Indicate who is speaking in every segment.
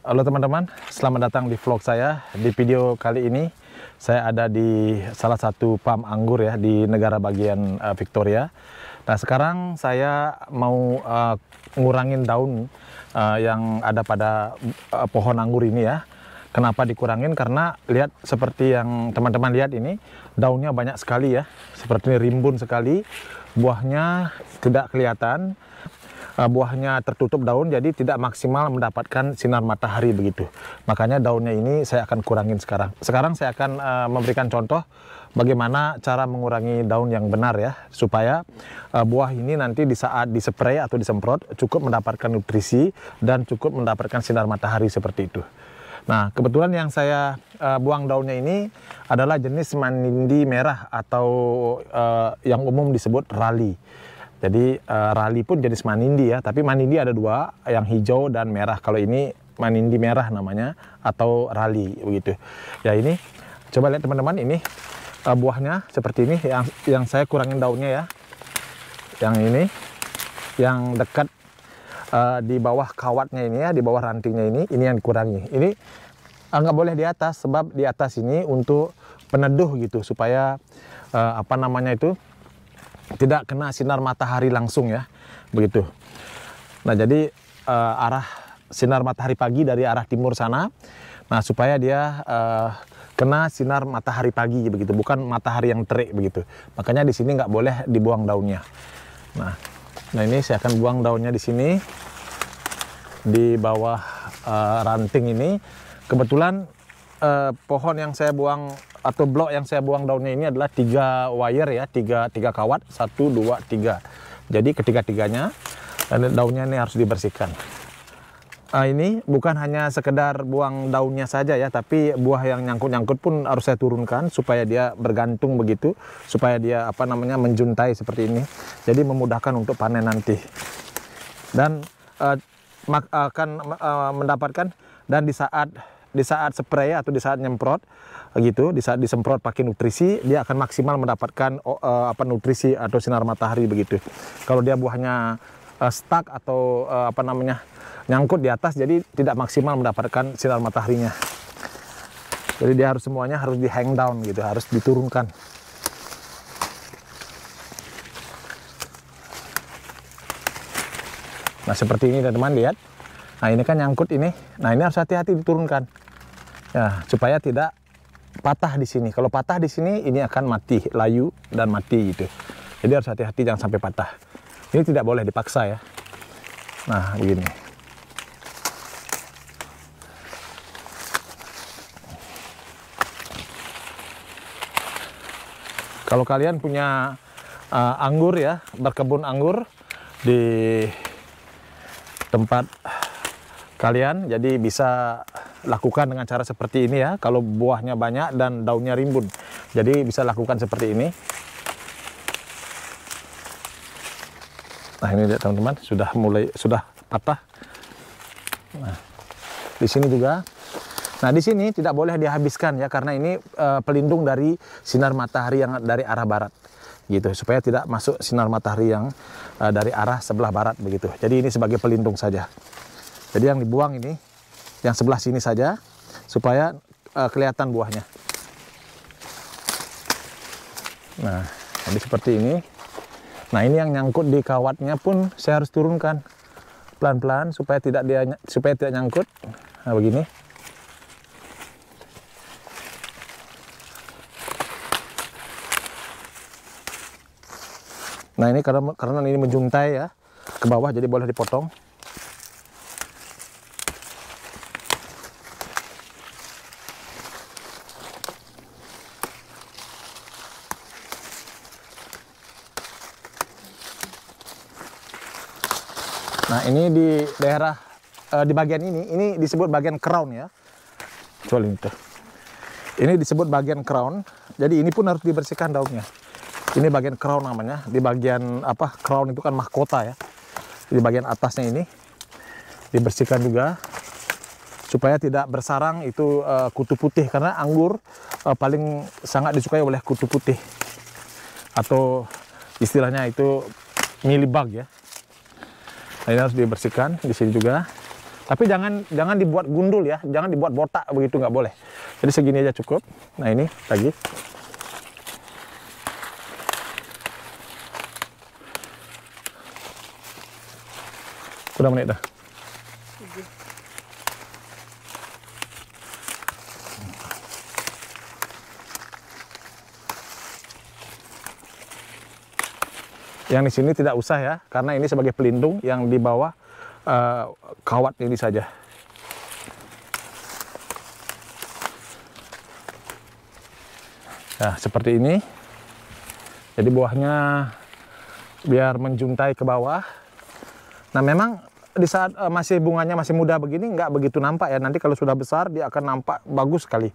Speaker 1: Halo teman-teman, selamat datang di vlog saya. Di video kali ini saya ada di salah satu pam anggur ya di negara bagian uh, Victoria. Nah sekarang saya mau uh, ngurangin daun uh, yang ada pada uh, pohon anggur ini ya. Kenapa dikurangin? Karena lihat seperti yang teman-teman lihat ini daunnya banyak sekali ya, seperti ini rimbun sekali, buahnya tidak kelihatan Eh, buahnya tertutup daun jadi tidak maksimal mendapatkan sinar matahari begitu. Makanya daunnya ini saya akan kurangin sekarang. Sekarang saya akan uh, memberikan contoh bagaimana cara mengurangi daun yang benar ya supaya uh, buah ini nanti di saat dispray atau disemprot cukup mendapatkan nutrisi dan cukup mendapatkan sinar matahari seperti itu. Nah, kebetulan yang saya uh, buang daunnya ini adalah jenis manindi merah atau uh, yang umum disebut rali. Jadi uh, rally pun jenis manindi ya, tapi manindi ada dua, yang hijau dan merah. Kalau ini manindi merah namanya atau rali begitu. Ya ini coba lihat teman-teman ini uh, buahnya seperti ini yang yang saya kurangin daunnya ya. Yang ini yang dekat uh, di bawah kawatnya ini ya, di bawah rantingnya ini, ini yang dikurangi. Ini nggak boleh di atas sebab di atas ini untuk peneduh gitu supaya uh, apa namanya itu tidak kena sinar matahari langsung ya begitu nah jadi uh, arah sinar matahari pagi dari arah timur sana nah supaya dia uh, kena sinar matahari pagi begitu bukan matahari yang terik begitu makanya di sini nggak boleh dibuang daunnya nah nah ini saya akan buang daunnya di sini di bawah uh, ranting ini kebetulan uh, pohon yang saya buang atau blok yang saya buang daunnya ini adalah tiga wire ya, tiga, tiga kawat, satu, dua, tiga. Jadi ketiga-tiganya daunnya ini harus dibersihkan. Nah, ini bukan hanya sekedar buang daunnya saja ya, tapi buah yang nyangkut-nyangkut pun harus saya turunkan supaya dia bergantung begitu, supaya dia apa namanya menjuntai seperti ini. Jadi memudahkan untuk panen nanti. Dan uh, akan uh, mendapatkan dan di saat di saat spray atau di saat nyemprot gitu, di saat disemprot pakai nutrisi, dia akan maksimal mendapatkan uh, apa nutrisi atau sinar matahari begitu. Kalau dia buahnya uh, stuck atau uh, apa namanya nyangkut di atas, jadi tidak maksimal mendapatkan sinar mataharinya. Jadi dia harus semuanya harus di hang down gitu, harus diturunkan. Nah seperti ini teman-teman lihat. Nah ini kan nyangkut ini. Nah ini harus hati-hati diturunkan ya supaya tidak patah di sini kalau patah di sini ini akan mati layu dan mati gitu jadi harus hati-hati jangan sampai patah ini tidak boleh dipaksa ya nah begini kalau kalian punya uh, anggur ya berkebun anggur di tempat kalian jadi bisa lakukan dengan cara seperti ini ya kalau buahnya banyak dan daunnya rimbun jadi bisa lakukan seperti ini nah ini dia teman-teman sudah mulai sudah patah nah di sini juga nah di sini tidak boleh dihabiskan ya karena ini e, pelindung dari sinar matahari yang dari arah barat gitu supaya tidak masuk sinar matahari yang e, dari arah sebelah barat begitu jadi ini sebagai pelindung saja jadi yang dibuang ini yang sebelah sini saja supaya uh, kelihatan buahnya. Nah, jadi seperti ini. Nah, ini yang nyangkut di kawatnya pun saya harus turunkan pelan-pelan supaya tidak dia supaya tidak nyangkut. Nah, begini. Nah, ini karena karena ini menjuntai ya ke bawah jadi boleh dipotong. Nah ini di daerah uh, di bagian ini, ini disebut bagian crown ya. Coba ini tuh. Ini disebut bagian crown. Jadi ini pun harus dibersihkan daunnya. Ini bagian crown namanya. Di bagian apa? Crown itu kan mahkota ya. Di bagian atasnya ini dibersihkan juga supaya tidak bersarang itu uh, kutu putih karena anggur uh, paling sangat disukai oleh kutu putih atau istilahnya itu milibag ya Nah, ini harus dibersihkan di sini juga. Tapi jangan jangan dibuat gundul ya, jangan dibuat botak begitu nggak boleh. Jadi segini aja cukup. Nah ini lagi. Berapa menit dah? Yang di sini tidak usah ya, karena ini sebagai pelindung yang di bawah uh, kawat ini saja. Nah, seperti ini. Jadi buahnya biar menjuntai ke bawah. Nah, memang di saat uh, masih bunganya masih muda begini nggak begitu nampak ya. Nanti kalau sudah besar dia akan nampak bagus sekali.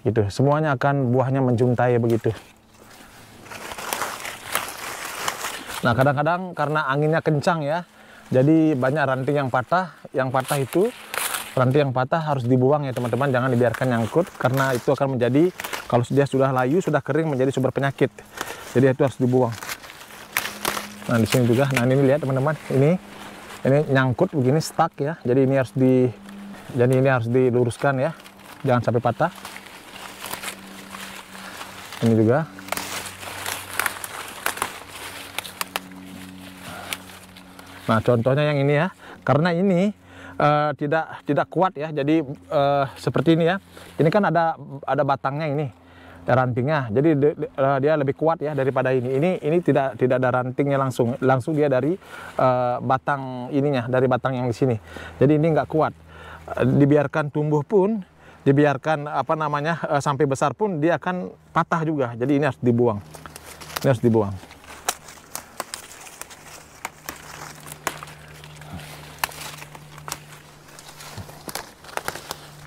Speaker 1: Gitu. Semuanya akan buahnya menjuntai begitu. Nah kadang-kadang karena anginnya kencang ya, jadi banyak ranting yang patah. Yang patah itu ranting yang patah harus dibuang ya teman-teman, jangan dibiarkan nyangkut karena itu akan menjadi kalau dia sudah layu sudah kering menjadi sumber penyakit. Jadi itu harus dibuang. Nah di sini juga, nah ini lihat teman-teman, ini ini nyangkut begini stuck ya. Jadi ini harus di jadi ini harus diluruskan ya, jangan sampai patah. Ini juga Nah, contohnya yang ini ya. Karena ini uh, tidak tidak kuat ya. Jadi uh, seperti ini ya. Ini kan ada ada batangnya ini ada rantingnya. Jadi de, de, uh, dia lebih kuat ya daripada ini. Ini ini tidak tidak ada rantingnya langsung. Langsung dia dari uh, batang ininya, dari batang yang di sini. Jadi ini nggak kuat. Uh, dibiarkan tumbuh pun, dibiarkan apa namanya uh, sampai besar pun dia akan patah juga. Jadi ini harus dibuang. Ini harus dibuang.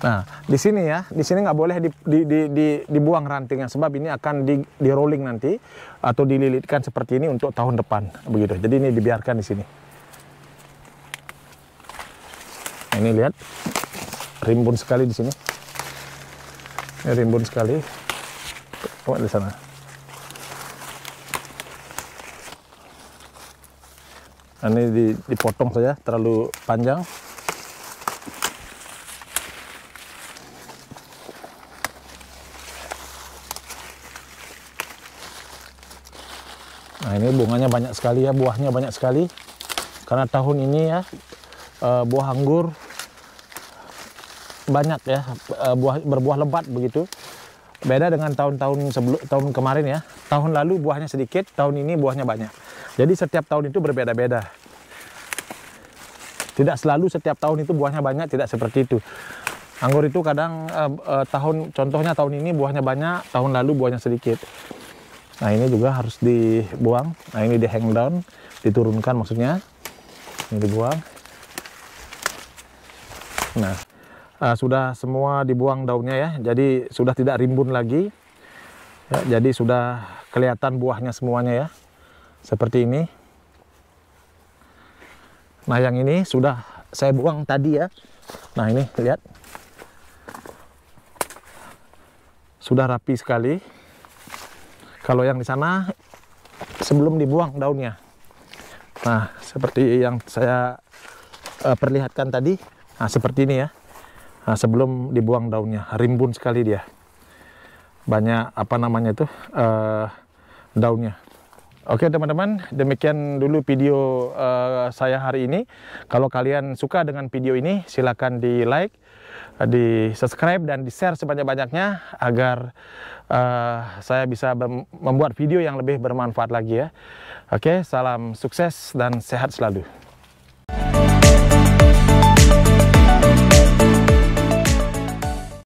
Speaker 1: Nah, di sini ya, di sini nggak boleh di, di, di, di, dibuang rantingnya sebab ini akan di, di rolling nanti atau dililitkan seperti ini untuk tahun depan begitu. Jadi ini dibiarkan di sini. Nah, ini lihat rimbun sekali di sini. Ini rimbun sekali. Oh, di sana. Nah, ini dipotong saja terlalu panjang. Nah ini bunganya banyak sekali ya, buahnya banyak sekali. Karena tahun ini ya eh, buah anggur banyak ya, eh, buah berbuah lebat begitu. Beda dengan tahun-tahun sebelum tahun kemarin ya. Tahun lalu buahnya sedikit, tahun ini buahnya banyak. Jadi setiap tahun itu berbeda-beda. Tidak selalu setiap tahun itu buahnya banyak, tidak seperti itu. Anggur itu kadang eh, eh, tahun contohnya tahun ini buahnya banyak, tahun lalu buahnya sedikit. Nah ini juga harus dibuang. Nah ini di hang down, diturunkan maksudnya. Ini dibuang. Nah uh, sudah semua dibuang daunnya ya. Jadi sudah tidak rimbun lagi. Ya, jadi sudah kelihatan buahnya semuanya ya. Seperti ini. Nah yang ini sudah saya buang tadi ya. Nah ini lihat. Sudah rapi sekali. Kalau yang di sana sebelum dibuang daunnya. Nah, seperti yang saya uh, perlihatkan tadi, nah, seperti ini ya. Nah, sebelum dibuang daunnya, rimbun sekali dia. Banyak apa namanya itu uh, daunnya. Oke teman-teman, demikian dulu video uh, saya hari ini. Kalau kalian suka dengan video ini, silahkan di like, Eh, di subscribe dan di share sebanyak-banyaknya agar uh, saya bisa membuat video yang lebih bermanfaat lagi ya. Oke, salam sukses dan sehat selalu.